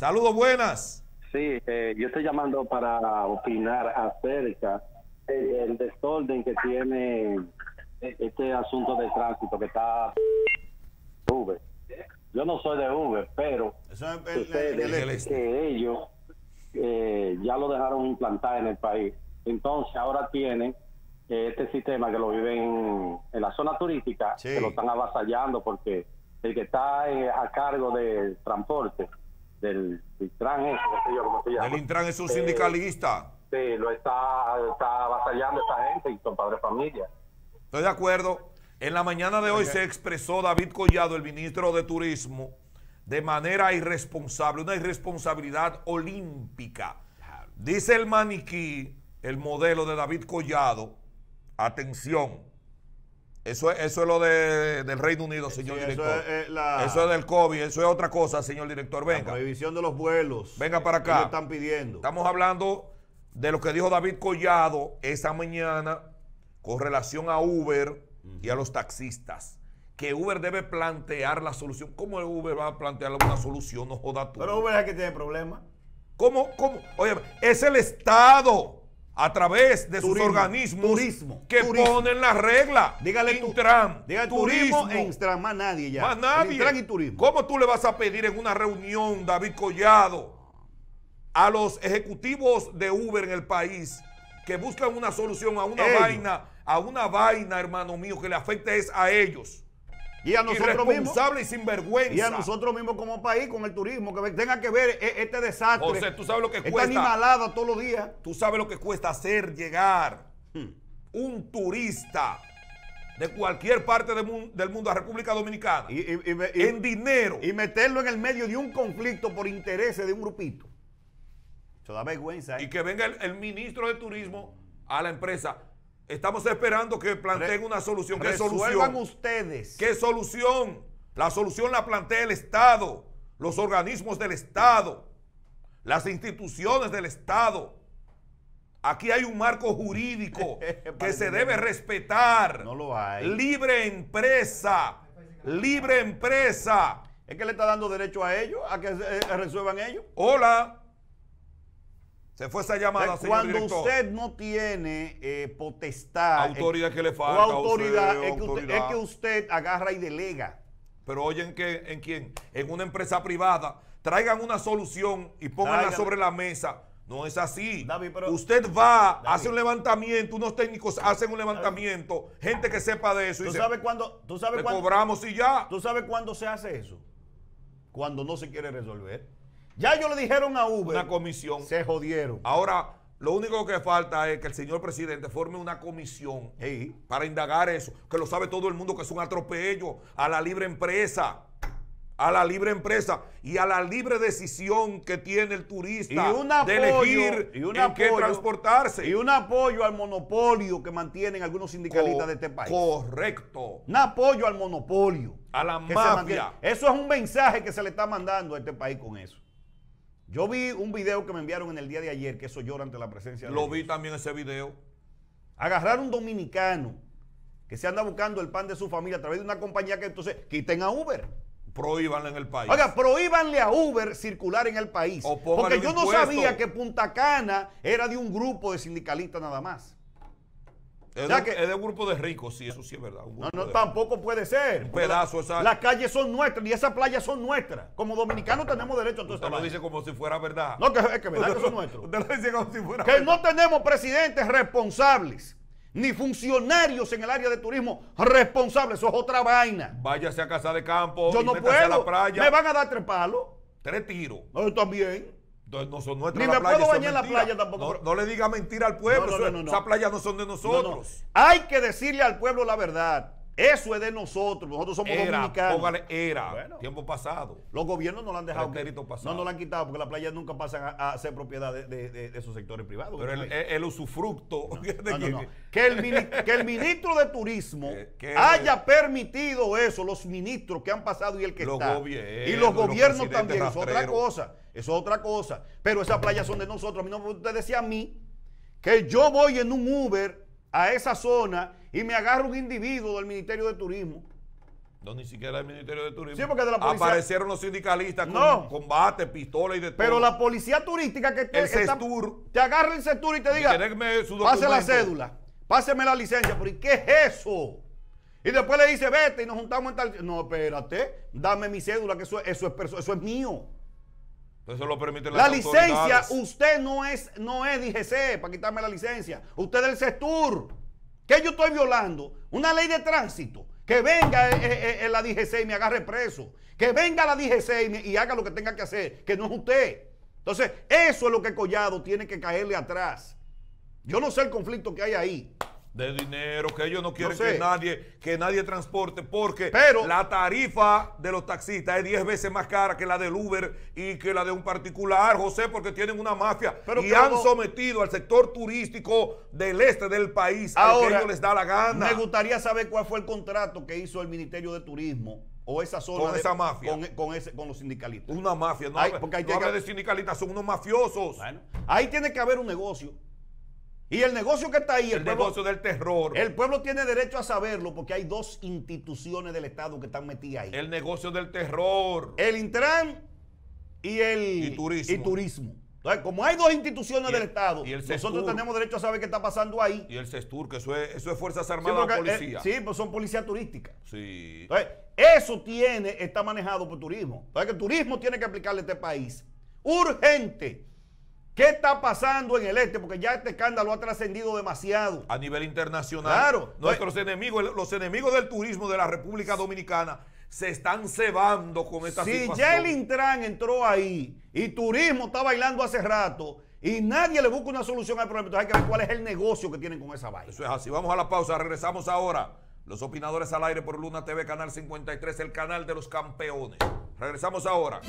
Saludos, buenas. Sí, eh, yo estoy llamando para opinar acerca del, desorden que tiene eh, este asunto de tránsito que está Uber. Yo no soy de Uber, pero este. que ellos eh, ya lo dejaron implantar en el país. Entonces ahora tienen este sistema que lo viven en, la zona turística, que lo están avasallando porque el que está eh, a cargo del transporte, del Intran, se llama. El Intran es un eh, sindicalista. Sí, lo está, está avasallando esta gente y son padres familia. Estoy de acuerdo. En la mañana de hoy se expresó David Collado, el ministro de Turismo, de manera irresponsable, una irresponsabilidad olímpica. Dice el maniquí, el modelo de David Collado, atención, eso es, lo del Reino Unido, señor director. Eh, eso es, del COVID, eso es otra cosa, señor director. Venga. La prohibición de los vuelos. Venga para acá. están pidiendo. Estamos hablando de lo que dijo David Collado esa mañana con relación a Uber y a los taxistas. Que Uber debe plantear la solución. ¿Cómo Uber va a plantear una solución? No joda tú. Pero Uber es el que tiene problemas. ¿Cómo? ¿Cómo? Oye, es el Estado a través de sus organismos que ponen las reglas. Dígale Intran, turismo e más nadie ya. y turismo. ¿Cómo tú le vas a pedir en una reunión, David Collado, a los ejecutivos de Uber en el país que buscan una solución a una vaina, a una vaina, hermano mío, que le afecte es a ellos? y a nosotros mismos y vergüenza Y a nosotros mismos como país con el turismo que tenga que ver e-, este desastre. José, tú sabes lo que este cuesta. animalada todos los días. Tú sabes lo que cuesta hacer llegar hmm. un turista de cualquier parte del mundo, a República Dominicana y, en dinero y meterlo en el medio de un conflicto por intereses de un grupito. Eso da vergüenza. ¿eh? Y que venga el ministro de Turismo a la empresa Estamos esperando que planteen una solución. ¿Qué solución? ustedes. ¿Qué solución? La solución la plantea el Estado, los organismos del Estado, las instituciones del Estado. Aquí hay un marco jurídico que se debe respetar. No lo hay. Libre empresa. Libre empresa. Es que le está dando derecho a ellos, a que eh, resuelvan ellos. Hola. Se fue esa llamada, Cuando usted no tiene eh, potestad. Eh, autoridad que le falta. Autoridad, es, que Usted, es, que Usted, agarra y delega. Pero oyen que, ¿en quién? En una empresa privada. Traigan una solución y pónganla sobre la mesa. No es así. usted va, hace un levantamiento, unos técnicos hacen un levantamiento, gente que sepa de eso. ¿Tú y sabes ¿Tú sabes cobramos y ya. ¿Tú sabes cuándo se hace eso? Cuando no se quiere resolver. Ya ellos le dijeron a Uber. Una comisión. Se jodieron. Ahora, lo único que falta es que el señor presidente forme una comisión para indagar eso, que lo sabe todo el mundo que es un atropello a la libre empresa a la libre empresa y a la libre decisión que tiene el turista de elegir y un en qué transportarse. Y un apoyo al monopolio que mantienen algunos sindicalistas de este país. Correcto. Un apoyo al monopolio. A la mafia. Eso es un mensaje que se le está mandando a este país con eso. Yo vi un video que me enviaron en el día de ayer, que eso llora ante la presencia de Lo vi también ese video. Agarrar a un dominicano que se anda buscando el pan de su familia a través de una compañía que entonces quiten a Uber. Prohíbanle en el país. Oiga, prohíbanle a Uber circular en el país. porque yo no sabía que Punta Cana era de un grupo de sindicalistas nada más. Es, de, un grupo de ricos, sí, eso sí es verdad. tampoco puede ser. Un pedazo, exacto. Las calles son nuestras y esas playas son nuestras. Como dominicanos tenemos derecho a todo esto. lo dice como si fuera verdad. No, que es verdad son nuestros. lo dice como si fuera Que no tenemos presidentes responsables ni funcionarios en el área de turismo responsables. Eso es otra vaina. Váyase a casa de campo. A la playa. Me van a dar tres palos. Tres tiros. No, también. Entonces no son nuestras. Ni me puedo bañar en la playa tampoco. No, le diga mentira al pueblo. esa playa Esas playas no son de nosotros. Hay que decirle al pueblo la verdad. Eso es de nosotros, nosotros somos dominicanos. era, tiempo pasado. Los gobiernos no lo han dejado. no, no lo han quitado porque las playas nunca pasan a, ser propiedad de, esos sectores privados. Pero el, usufructo. que, el, ministro de Turismo haya permitido eso, los ministros que han pasado y el que está. y los gobiernos también. Eso es otra cosa. Eso es otra cosa. Pero esas playas son de nosotros. A usted decía a mí que yo voy en un Uber a esa zona y me agarra un individuo del Ministerio de Turismo. No, ni siquiera el Ministerio de Turismo. Sí, porque de la policía... Aparecieron los sindicalistas con no. combate, pistola y de todo. Pero la policía turística que te, el te agarra el CETUR y te diga, Páseme pase la cédula, páseme la licencia. ¿Pero qué es eso? Y después le dice, vete y nos juntamos en tal... No, espérate, dame mi cédula, que eso, eso, es, eso es mío permite la licencia, usted no es, no es DGC para quitarme la licencia. Usted es el CESTUR. ¿Qué yo estoy violando? Una ley de tránsito. Que venga en eh, eh, eh, la DGC y me agarre preso. Que venga la DGC y haga lo que tenga que hacer, que no es usted. Entonces, eso es lo que Collado tiene que caerle atrás. Yo no sé el conflicto que hay ahí de dinero, que ellos no quieren que, nadie, que nadie transporte, porque la tarifa de los taxistas es 10 veces más cara que la del Uber y que la de un particular, José, porque tienen una mafia y han sometido al sector turístico del este del país Ahora, a que ellos les da la gana. Me gustaría saber cuál fue el contrato que hizo el Ministerio de Turismo o esa zona con esa mafia con, los sindicalistas una mafia no, hay, porque hay de sindicalistas son unos mafiosos ahí tiene que haber un negocio y el negocio que está ahí, el, negocio del terror. El pueblo tiene derecho a saberlo porque hay dos instituciones del Estado que están metidas ahí. El negocio del terror. El Intran y el y turismo. Y turismo. Entonces, como hay dos instituciones del Estado, nosotros tenemos derecho a saber qué está pasando ahí. Y el CESTUR, que eso es, Fuerzas Armadas sí, eh, Policía. sí, pero pues son policía turística. Sí. Entonces, eso tiene, está manejado por turismo. Entonces, el turismo tiene que aplicarle a este país urgente ¿Qué está pasando en el este? Porque ya este escándalo ha trascendido demasiado. A nivel internacional. Claro. Pues. Nuestros enemigos, los enemigos del turismo de la República Dominicana, se están cebando con esta situación. Si ya el entró ahí y turismo está bailando hace rato y nadie le busca una solución al problema, entonces hay que ver cuál es el negocio que tienen con esa vaina. Eso es así. Vamos a la pausa. Regresamos ahora. Los opinadores al aire por Luna TV, Canal 53, el canal de los campeones. Regresamos ahora.